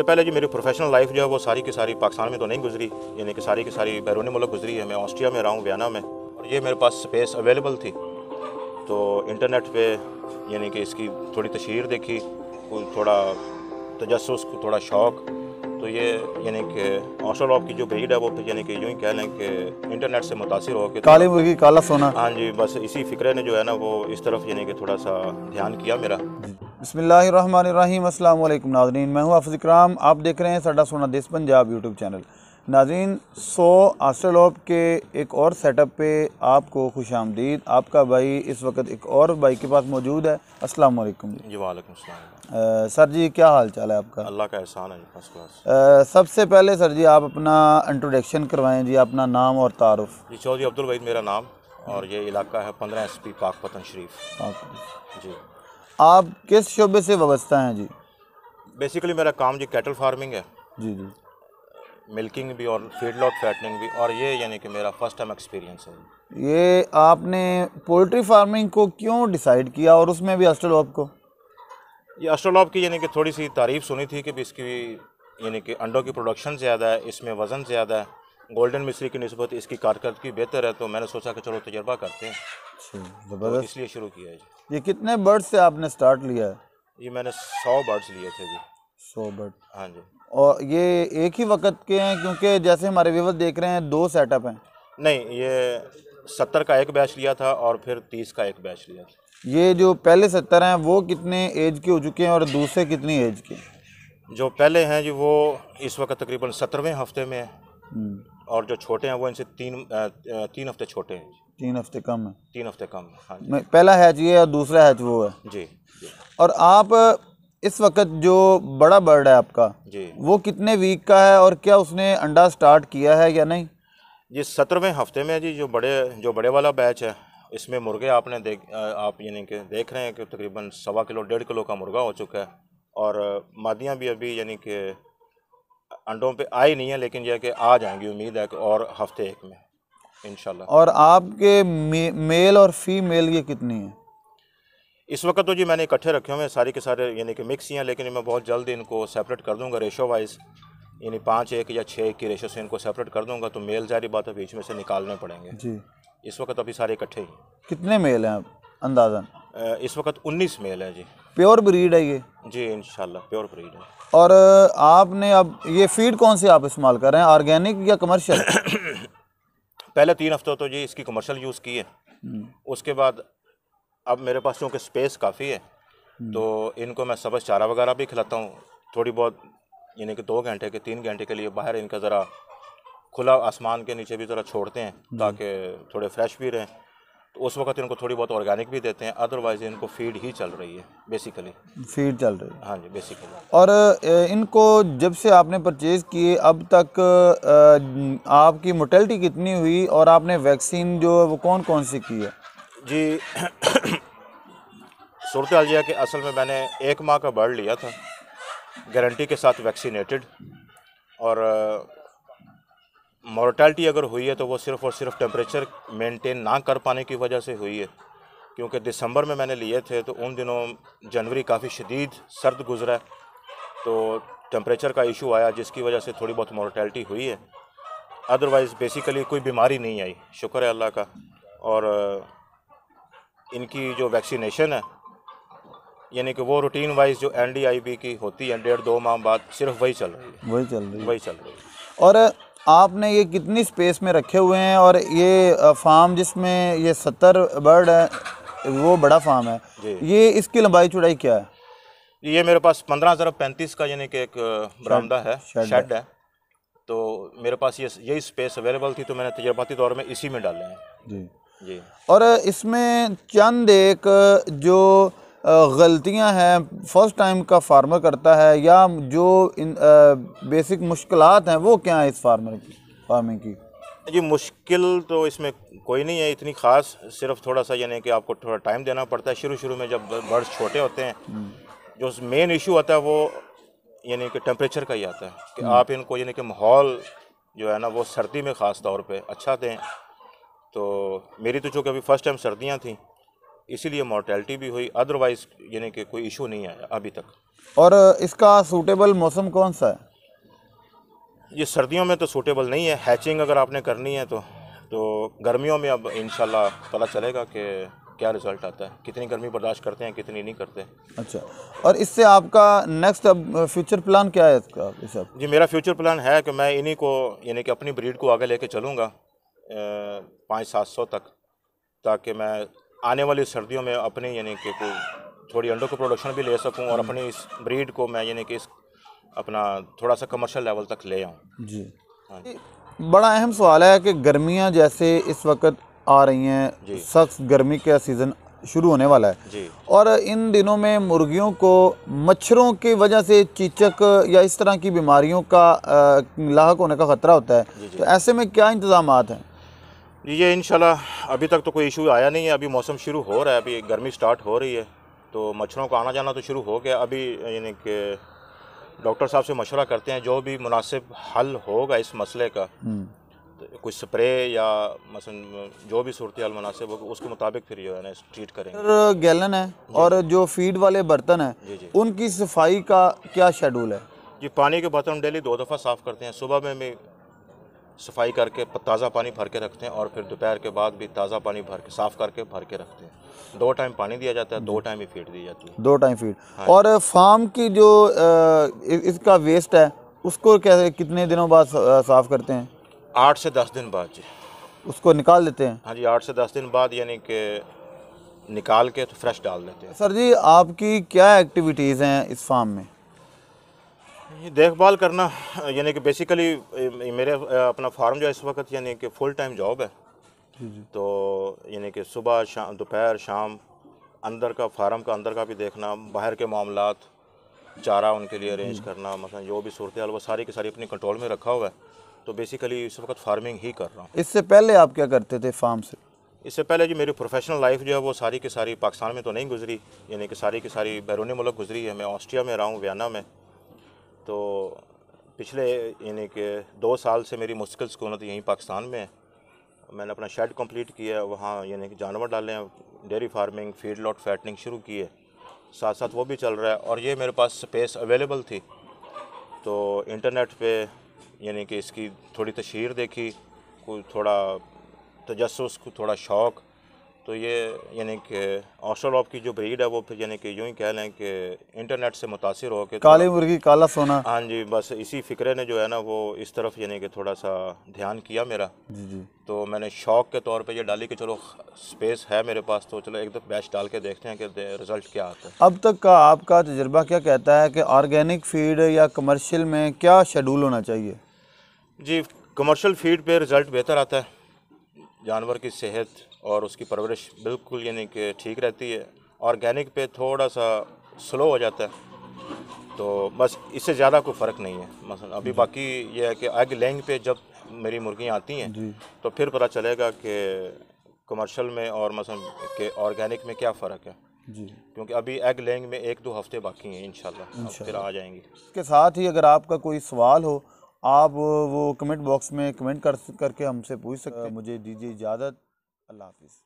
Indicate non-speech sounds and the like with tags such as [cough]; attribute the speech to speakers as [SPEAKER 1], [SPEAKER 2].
[SPEAKER 1] इससे पहले जी मेरी प्रोफेशनल लाइफ जो है वो सारी की सारी पाकिस्तान में तो नहीं गुजरी यानी कि सारी की सारी बैरूनी मुल्क गुजरी है मैं ऑस्ट्रिया में रहा हूँ वियना में और ये मेरे पास स्पेस अवेलेबल थी तो इंटरनेट पे यानी कि इसकी थोड़ी तशहर देखी थोड़ा तजस थोड़ा शौक़ तो ये यानी कि ऑस्ट्रोलॉप की जो ब्रीड है वो यानी कि यूँ ही कह लें कि इंटरनेट से मुतासर हो के काली मुर्गी काला सोना हाँ जी बस इसी फिक्रे ने जो है ना वो इस तरफ यानी कि थोड़ा सा ध्यान किया मेरा
[SPEAKER 2] बसमीम अल्लाम नाजरीन मैं हूँ हाफिज़ इकराम आप देख रहे हैं साडा सोना देश पंजाब यूट्यूब चैनल नाजरीन सो आस्ट्रेलोप के एक और सेटअप पे आपको खुश आमदीद आपका भाई इस वक्त एक और भाई के पास मौजूद है अस्सलाम वालेकुम जी वालेकुम सलाम सर जी क्या हाल चाल है आपका अल्लाह का एहसान है फर्स्ट क्लास सबसे पहले सर जी आप अपना इंट्रोडक्शन करवाएं जी अपना नाम और तारुफ
[SPEAKER 1] जी चौधरी अब्दुल वहीद मेरा नाम और ये इलाका है पंद्रह एस पी पाक पतन शरीफ जी
[SPEAKER 2] आप किस शोबे से वाबस्ता हैं जी
[SPEAKER 1] बेसिकली मेरा काम जी कैटल फार्मिंग है जी जी मिल्किंग भी और फीड लॉट फैटनिंग भी और ये यानी कि मेरा फर्स्ट टाइम एक्सपीरियंस है
[SPEAKER 2] ये आपने पोल्ट्री फार्मिंग को क्यों डिसाइड किया और उसमें भी अस्ट्रोलॉप को
[SPEAKER 1] ये अस्ट्रोलॉप की यानी कि थोड़ी सी तारीफ सुनी थी कि भी इसकी यानी कि अंडों की प्रोडक्शन ज़्यादा है इसमें वज़न ज़्यादा है गोल्डन मिश्री की नस्बत इसकी कारकर्दगी बेहतर है तो मैंने सोचा कि चलो तजर्बा करते हैं अच्छा, तो इसलिए शुरू किया है
[SPEAKER 2] ये कितने बर्ड से आपने स्टार्ट लिया है
[SPEAKER 1] ये मैंने सौ बर्ड्स लिए थे जी सौ बर्ड हाँ जी
[SPEAKER 2] और ये एक ही वक्त के हैं क्योंकि जैसे हमारे व्यूवर देख रहे हैं दो सेटअप हैं
[SPEAKER 1] नहीं ये सत्तर का एक बैच लिया था और फिर तीस का एक बैच लिया
[SPEAKER 2] था ये जो पहले सत्तर हैं वो कितने एज के हो चुके हैं और दूसरे कितनी एज के
[SPEAKER 1] जो पहले हैं जी वो इस वक्त तकरीबन सत्रहवें हफ्ते में है हम्म। और जो छोटे हैं वो इनसे तीन तीन हफ्ते छोटे हैं
[SPEAKER 2] तीन हफ्ते कम है
[SPEAKER 1] तीन हफ्ते कम है हाँ जी
[SPEAKER 2] पहला हैच ये और दूसरा हैच वो है जी और आप इस वक्त जो बड़ा बर्ड है आपका जी वो कितने वीक का है और क्या उसने अंडा स्टार्ट किया है या नहीं
[SPEAKER 1] ये सत्रहवें हफ्ते में जी जो बड़े जो बड़े वाला बैच है इसमें मुर्गे आपने देख आप यानी कि देख रहे हैं कि तकरीबन सवा किलो डेढ़ किलो का मुर्गा हो चुका है और मादियाँ भी अभी यानी कि अंडों पे आई नहीं है लेकिन यह कि आ जाएंगी उम्मीद है कि और हफ्ते एक में इन और
[SPEAKER 2] आपके मे, मेल और फीमेल ये कितनी है
[SPEAKER 1] इस वक्त तो जी मैंने इकट्ठे रखे हुए हैं सारे के सारे यानी कि मिक्स ही हैं लेकिन मैं बहुत जल्द इनको सेपरेट कर दूंगा रेशो वाइज यानी पाँच एक या छः एक की रेशो से इनको सेपरेट कर दूंगा तो मेल जारी बात है बीच में से निकालने पड़ेंगे जी इस वक्त अभी सारे इकट्ठे ही
[SPEAKER 2] कितने मेल हैं आप अंदाजन
[SPEAKER 1] इस वक्त 19 मेल है जी
[SPEAKER 2] प्योर ब्रीड है ये
[SPEAKER 1] जी इन प्योर ब्रीड है
[SPEAKER 2] और आपने अब ये फीड कौन सी आप इस्तेमाल कर रहे हैं ऑर्गेनिक या कमर्शियल
[SPEAKER 1] [coughs] पहले तीन हफ्तों तो जी इसकी कमर्शियल यूज़ की है हम्म। उसके बाद अब मेरे पास चूँकि स्पेस काफ़ी है हम्म। तो इनको मैं सबज चारा वगैरह भी खिलाता हूँ थोड़ी बहुत यानी कि दो घंटे के तीन घंटे के लिए बाहर इनका ज़रा खुला आसमान के नीचे भी ज़रा छोड़ते हैं हम्म। ताकि थोड़े फ्रेश भी रहें तो उस वक्त इनको थोड़ी बहुत ऑर्गेनिक भी देते हैं अदरवाइज इनको फीड ही चल रही है बेसिकली
[SPEAKER 2] फीड चल रही है
[SPEAKER 1] हाँ जी बेसिकली
[SPEAKER 2] और इनको जब से आपने परचेज़ किए अब तक आपकी मोटेलिटी कितनी हुई और आपने वैक्सीन जो है वो कौन कौन सी की है
[SPEAKER 1] जी सूरत हाल यह कि असल में मैंने एक माह का बर्ड लिया था गारंटी के साथ वैक्सीनेटेड और मॉर्टैलिटी अगर हुई है तो वो सिर्फ़ और सिर्फ टेम्परेचर मेंटेन ना कर पाने की वजह से हुई है क्योंकि दिसंबर में मैंने लिए थे तो उन दिनों जनवरी काफ़ी शदीद सर्द गुजरा तो टेम्परेचर का इशू आया जिसकी वजह से थोड़ी बहुत मॉर्टैलिटी हुई है अदरवाइज़ बेसिकली कोई बीमारी नहीं आई शुक्र है अल्लाह का और इनकी जो वैक्सीनेशन है यानी कि वो रूटीन वाइज जो एन की होती है डेढ़ दो माह बाद सिर्फ वही चल रही है वही चल रही है वही चल रही है
[SPEAKER 2] और आपने ये कितनी स्पेस में रखे हुए हैं और ये फार्म जिसमें ये सत्तर बर्ड है वो बड़ा फार्म है ये इसकी लंबाई चौड़ाई क्या है
[SPEAKER 1] ये मेरे पास पंद्रह हज़ार पैंतीस का यानी कि एक बरामदा है शेड है तो मेरे पास ये यही स्पेस अवेलेबल थी तो मैंने तजर्बाती दौर में इसी में डाले हैं जी जी
[SPEAKER 2] और इसमें चंद एक जो गलतियां हैं फर्स्ट टाइम का फार्मर करता है या जो इन आ, बेसिक मुश्किल हैं वो क्या हैं इस फार्मर की फार्मिंग की
[SPEAKER 1] जी मुश्किल तो इसमें कोई नहीं है इतनी ख़ास सिर्फ थोड़ा सा यानी कि आपको थोड़ा टाइम देना पड़ता है शुरू शुरू में जब बर्ड्स छोटे होते हैं हम्म। जो मेन इशू आता है वो यानी कि टेम्परेचर का ही आता है कि हम्म। आप इनको यानी कि माहौल जो है ना वो सर्दी में ख़ास तौर पर अच्छा दें तो मेरी तो चूँकि अभी फ़र्स्ट टाइम सर्दियाँ थी इसीलिए मोर्टेलिटी भी हुई अदरवाइज यानी कि कोई इशू नहीं आया अभी तक
[SPEAKER 2] और इसका सूटेबल मौसम कौन सा है
[SPEAKER 1] ये सर्दियों में तो सूटेबल नहीं है हैचिंग अगर आपने करनी है तो तो गर्मियों में अब इन पता चलेगा कि क्या रिजल्ट आता है कितनी गर्मी बर्दाश्त करते हैं कितनी नहीं करते
[SPEAKER 2] अच्छा और इससे आपका नेक्स्ट अब फ्यूचर प्लान क्या है इसका इस
[SPEAKER 1] जी मेरा फ्यूचर प्लान है कि मैं इन्हीं को यानी कि अपनी ब्रीड को आगे लेके चलूँगा पाँच सात सौ तक ताकि मैं आने वाली सर्दियों में अपने यानी कि थोड़ी अंडों को प्रोडक्शन भी ले सकूं और हम्म। अपनी इस ब्रीड को मैं यानी कि इस अपना थोड़ा सा कमर्शियल लेवल तक ले आऊं हाँ जी
[SPEAKER 2] बड़ा अहम सवाल है कि गर्मियां जैसे इस वक्त आ रही हैं सख्त गर्मी का सीज़न शुरू होने वाला है और इन दिनों में मुर्गियों को मच्छरों की वजह से चीचक या इस तरह की बीमारियों का लाक होने का ख़तरा होता है तो ऐसे में क्या इंतज़ाम हैं
[SPEAKER 1] ये इन अभी तक तो कोई इशू आया नहीं है अभी मौसम शुरू हो रहा है अभी गर्मी स्टार्ट हो रही है तो मच्छरों का आना जाना तो शुरू हो गया अभी यानी कि डॉक्टर साहब से मशवरा करते हैं जो भी मुनासिब हल होगा इस मसले का हम्म। तो कुछ स्प्रे या मसलन जो भी सूरत हाल मुनासिब होगा उसके मुताबिक फिर जो है ना ट्रीट करें
[SPEAKER 2] गैलन है और जो फीड वाले बर्तन हैं उनकी सफाई का क्या शेड्यूल है
[SPEAKER 1] जी पानी के बर्तन डेली दो दफ़ा साफ़ करते हैं सुबह में भी सफाई करके ताज़ा पानी भर के रखते हैं और फिर दोपहर के बाद भी ताज़ा पानी भर के साफ़ करके भर के रखते हैं दो टाइम पानी दिया जाता है दो टाइम ही फीड दी जाती है
[SPEAKER 2] दो टाइम फीड हाँ। और फार्म की जो इसका वेस्ट है उसको कैसे कितने दिनों बाद साफ़ करते हैं
[SPEAKER 1] आठ से दस दिन बाद जी
[SPEAKER 2] उसको निकाल देते हैं
[SPEAKER 1] हाँ जी आठ से दस दिन बाद यानी कि निकाल के तो फ्रेश डाल देते हैं
[SPEAKER 2] सर जी आपकी क्या एक्टिविटीज़ हैं इस फार्म में
[SPEAKER 1] देखभाल करना यानी कि बेसिकली मेरे अपना फार्म जो है इस वक्त यानी कि फुल टाइम जॉब है तो यानी कि सुबह शाम दोपहर शाम अंदर का फार्म का अंदर का भी देखना बाहर के मामला चारा उनके लिए अरेंज करना मतलब जो भी सूरत वो सारी की सारी अपने कंट्रोल में रखा हुआ है तो बेसिकली इस वक्त फार्मिंग ही कर रहा हूँ
[SPEAKER 2] इससे पहले आप क्या करते थे फार्म से
[SPEAKER 1] इससे पहले जी मेरी प्रोफेशनल लाइफ जो है वो सारी की सारी पाकिस्तान में तो नहीं गुजरी यानी कि सारी की सारी बैरूनी मुल्क गुजरी है मैं ऑस्ट्रिया में रहा हूँ वियना में तो पिछले यानी कि दो साल से मेरी मुश्किल सकूनत यहीं पाकिस्तान में है मैंने अपना शेड कंप्लीट किया है वहाँ यानी कि जानवर डाले हैं dairy farming feed lot fattening शुरू की है साथ साथ वो भी चल रहा है और ये मेरे पास स्पेस अवेलेबल थी तो इंटरनेट पे यानी कि इसकी थोड़ी तशहर देखी कोई थोड़ा तजस थोड़ा शौक़ तो ये यानी कि ऑस्ट्रोलॉप की जो ब्रीड है वो फिर यानी कि यूँ ही कह लें कि इंटरनेट से मुतासर होकर काली मुर्गी काला सोना हाँ जी बस इसी फ़िक्रे ने जो है ना वो इस तरफ यानी कि थोड़ा सा ध्यान किया मेरा जी जी तो मैंने शौक के तौर पे ये डाली कि चलो स्पेस है मेरे पास तो चलो एक दफ़ बैच डाल के देखते हैं कि रिज़ल्ट क्या आता है
[SPEAKER 2] अब तक का आपका तजर्बा क्या कहता है कि ऑर्गेनिक फीड या कमर्शल में क्या शेड्यूल होना चाहिए
[SPEAKER 1] जी कमर्शल फीड पर रिज़ल्ट बेहतर आता है जानवर की सेहत और उसकी परवरिश बिल्कुल यानी कि ठीक रहती है ऑर्गेनिक पे थोड़ा सा स्लो हो जाता है तो बस इससे ज़्यादा कोई फ़र्क नहीं है मसलन अभी बाकी यह है कि एग लेंग पे जब मेरी मुर्गियाँ आती हैं तो फिर पता चलेगा कि कमर्शल में और मसलन के ऑर्गेनिक में क्या फ़र्क है जी क्योंकि अभी एग लेंग में एक दो हफ्ते बाकी हैं इन फिर आ जाएंगे
[SPEAKER 2] इसके साथ ही अगर आपका कोई सवाल हो आप वो कमेंट बॉक्स में कमेंट कर करके हमसे पूछ सकते हैं मुझे दीजिए इजाज़त अल्लाह हाफिज़